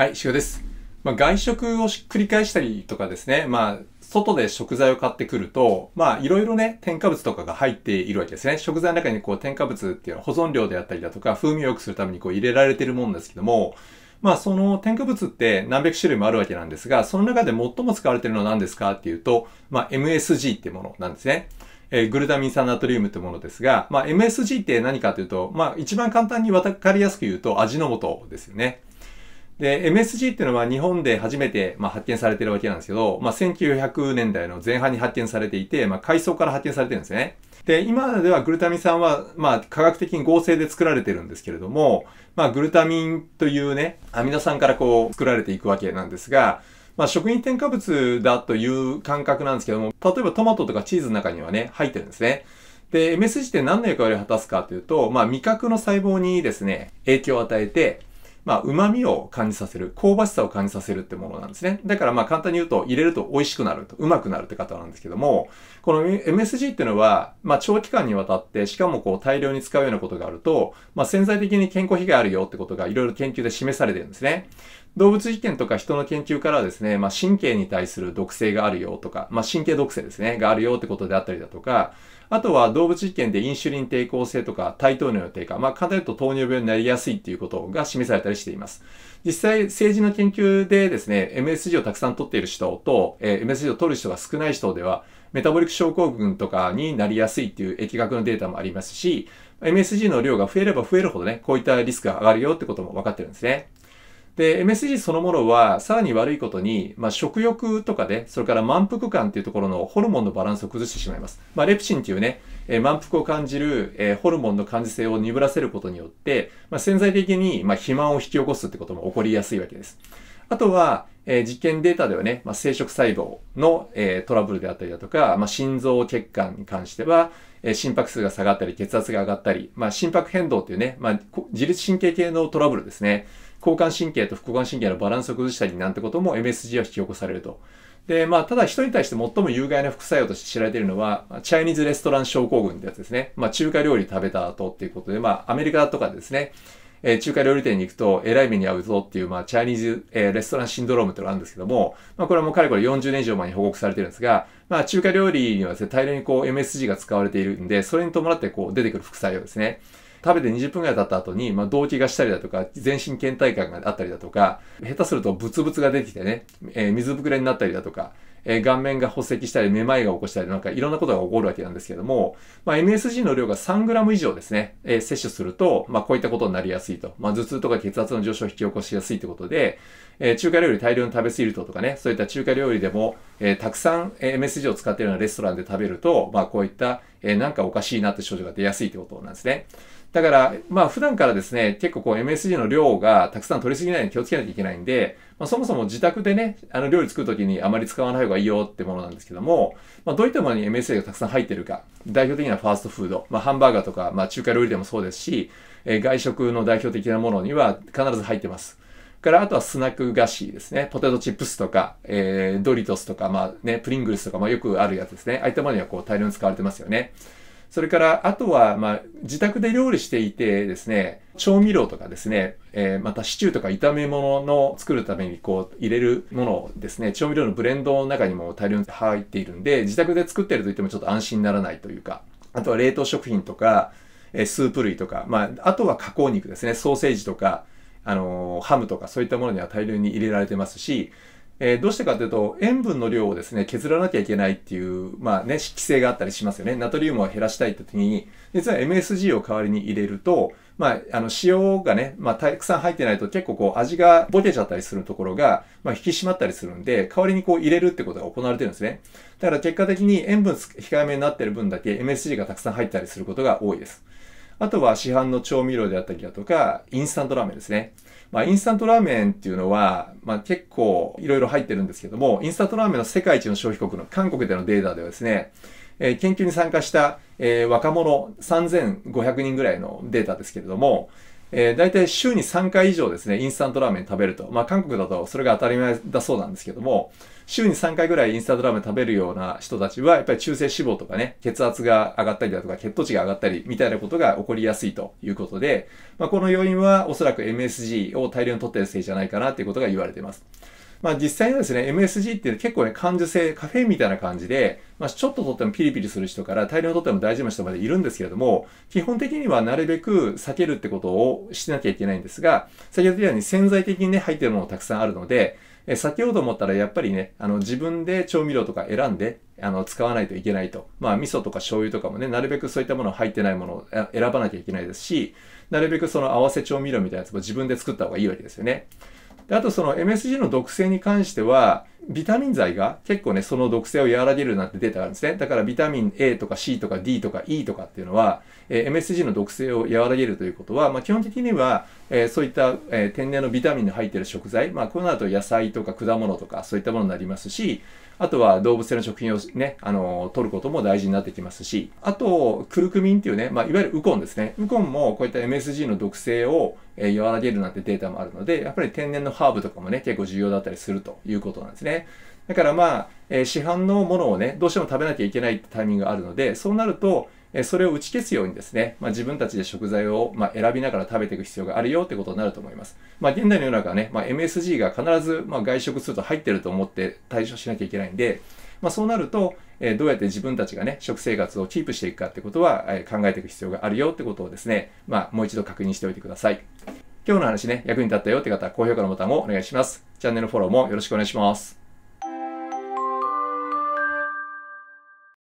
はい、塩です。まあ、外食を繰り返したりとかですね、まあ、外で食材を買ってくると、まあ、いろいろね、添加物とかが入っているわけですね。食材の中にこう、添加物っていうのは保存量であったりだとか、風味を良くするためにこう、入れられてるもんですけども、まあ、その添加物って何百種類もあるわけなんですが、その中で最も使われてるのは何ですかっていうと、まあ、MSG ってものなんですね。えー、グルタミン酸ナトリウムってものですが、まあ、MSG って何かというと、まあ、一番簡単にわかりやすく言うと、味の素ですよね。で、MSG っていうのは日本で初めて、まあ、発見されてるわけなんですけど、まあ、1900年代の前半に発見されていて、まあ、海藻から発見されてるんですね。で、今ではグルタミン酸は、まあ、科学的に合成で作られてるんですけれども、まあ、グルタミンというね、アミノ酸からこう、作られていくわけなんですが、まあ、食品添加物だという感覚なんですけども、例えばトマトとかチーズの中にはね、入ってるんですね。で、MSG って何の役割を果たすかというと、まあ、味覚の細胞にですね、影響を与えて、まあ、旨味を感じさせる、香ばしさを感じさせるってものなんですね。だからまあ、簡単に言うと、入れると美味しくなると、うまくなるって方なんですけども、この MSG っていうのは、まあ、長期間にわたって、しかもこう、大量に使うようなことがあると、まあ、潜在的に健康被害あるよってことが、いろいろ研究で示されてるんですね。動物実験とか人の研究からはですね、まあ、神経に対する毒性があるよとか、まあ、神経毒性ですね、があるよってことであったりだとか、あとは動物実験でインシュリン抵抗性とか対糖尿の低下、まあ、簡単に言うと糖尿病になりやすいっていうことが示されたりしています。実際、政治の研究でですね、MSG をたくさん取っている人と、えー、MSG を取る人が少ない人では、メタボリック症候群とかになりやすいっていう疫学のデータもありますし、MSG の量が増えれば増えるほどね、こういったリスクが上がるよってことも分かってるんですね。で、MSG そのものは、さらに悪いことに、まあ、食欲とかで、それから満腹感っていうところのホルモンのバランスを崩してしまいます。まあ、レプチンっていうね、えー、満腹を感じる、えー、ホルモンの感受性を鈍らせることによって、まあ、潜在的に、まあ、肥満を引き起こすってことも起こりやすいわけです。あとは、えー、実験データではね、まあ、生殖細胞の、えー、トラブルであったりだとか、まあ、心臓血管に関しては、えー、心拍数が下がったり、血圧が上がったり、まあ、心拍変動っていうね、まあ、自律神経系のトラブルですね。交感神経と副交感神経のバランスを崩したりなんてことも MSG は引き起こされると。で、まあ、ただ人に対して最も有害な副作用として知られているのは、チャイニーズレストラン症候群ってやつですね。まあ、中華料理食べた後っていうことで、まあ、アメリカとかですね、えー、中華料理店に行くと、えらい目に遭うぞっていう、まあ、チャイニーズ、えー、レストランシンドロームってのがあるんですけども、まあ、これはもうかれこれ40年以上前に報告されてるんですが、まあ、中華料理にはですね、大量にこう、MSG が使われているんで、それに伴ってこう、出てくる副作用ですね。食べて20分ぐらい経った後に、まあ、動悸がしたりだとか、全身倦怠感があったりだとか、下手するとブツブツが出てきてね、えー、水ぶくれになったりだとか、えー、顔面が補石したり、めまいが起こしたり、なんかいろんなことが起こるわけなんですけども、まあ、MSG の量が 3g 以上ですね、えー、摂取すると、まあ、こういったことになりやすいと。まあ、頭痛とか血圧の上昇を引き起こしやすいということで、えー、中華料理大量に食べ過ぎるととかね、そういった中華料理でも、えたくさん MSG を使っているようなレストランで食べると、まあ、こういった、えなんかおかしいなって症状が出やすいってことなんですね。だから、まあ普段からですね、結構こう MSG の量がたくさん取りすぎないように気をつけなきゃいけないんで、まあそもそも自宅でね、あの料理作るときにあまり使わない方がいいよってものなんですけども、まあどういったものに MSG がたくさん入ってるか、代表的なファーストフード、まあハンバーガーとか、まあ中華料理でもそうですし、えー、外食の代表的なものには必ず入ってます。から、あとはスナック菓子ですね。ポテトチップスとか、えー、ドリトスとか、まあね、プリングルスとか、まあよくあるやつですね。ああいったものにはこう大量に使われてますよね。それから、あとは、まあ、自宅で料理していてですね、調味料とかですね、えー、またシチューとか炒め物の作るためにこう入れるものをですね、調味料のブレンドの中にも大量に入っているんで、自宅で作ってると言ってもちょっと安心にならないというか、あとは冷凍食品とか、えー、スープ類とか、まあ、あとは加工肉ですね、ソーセージとか、あのー、ハムとかそういったものには大量に入れられてますし、えー、どうしてかというと、塩分の量をですね、削らなきゃいけないっていう、まあね、規制があったりしますよね。ナトリウムを減らしたいって時に、実は MSG を代わりに入れると、まあ、あの、塩がね、まあ、たくさん入ってないと結構こう、味がボケちゃったりするところが、まあ、引き締まったりするんで、代わりにこう、入れるってことが行われてるんですね。だから結果的に塩分控えめになってる分だけ MSG がたくさん入ったりすることが多いです。あとは市販の調味料であったりだとか、インスタントラーメンですね。まあ、インスタントラーメンっていうのは、まあ、結構いろいろ入ってるんですけども、インスタントラーメンの世界一の消費国の韓国でのデータではですね、えー、研究に参加した、えー、若者3500人ぐらいのデータですけれども、えー、大体週に3回以上ですね、インスタントラーメン食べると。まあ、韓国だとそれが当たり前だそうなんですけども、週に3回ぐらいインスタントラーメン食べるような人たちは、やっぱり中性脂肪とかね、血圧が上がったりだとか、血糖値が上がったり、みたいなことが起こりやすいということで、まあ、この要因はおそらく MSG を大量に取ってるせいじゃないかなっていうことが言われています。まあ実際のですね、MSG って結構ね、感受性、カフェインみたいな感じで、まあちょっと取ってもピリピリする人から大量とっても大事な人までいるんですけれども、基本的にはなるべく避けるってことをしなきゃいけないんですが、先ほど言ったように潜在的にね、入ってるものたくさんあるので、え避けようと思ったらやっぱりね、あの自分で調味料とか選んで、あの、使わないといけないと。まあ、味噌とか醤油とかもね、なるべくそういったもの入ってないものを選ばなきゃいけないですし、なるべくその合わせ調味料みたいなやつも自分で作った方がいいわけですよね。であとその MSG の毒性に関してはビタミン剤が結構ね、その毒性を和らげるなんてデータがあるんですね。だからビタミン A とか C とか D とか E とかっていうのは、えー、MSG の毒性を和らげるということは、まあ、基本的には、えー、そういった、えー、天然のビタミンの入っている食材、まあ、この後野菜とか果物とかそういったものになりますし、あとは動物性の食品をね、あのー、取ることも大事になってきますし、あと、クルクミンっていうね、まあ、いわゆるウコンですね。ウコンもこういった MSG の毒性を、え和らげるなんてデータもあるので、やっぱり天然のハーブとかもね、結構重要だったりするということなんですね。だからまあ、えー、市販のものをね、どうしても食べなきゃいけないってタイミングがあるので、そうなると、えー、それを打ち消すようにですね、まあ、自分たちで食材を、まあ、選びながら食べていく必要があるよってことになると思います。まあ、現代の世の中はね、まあ、MSG が必ず、まあ、外食すると入ってると思って対処しなきゃいけないんで、まあ、そうなると、えー、どうやって自分たちがね、食生活をキープしていくかってことは、えー、考えていく必要があるよってことをですね、まあ、もう一度確認しておいてください。今日の話ね、役に立ったよって方は高評価のボタンをお願いします。チャンネルフォローもよろしくお願いします。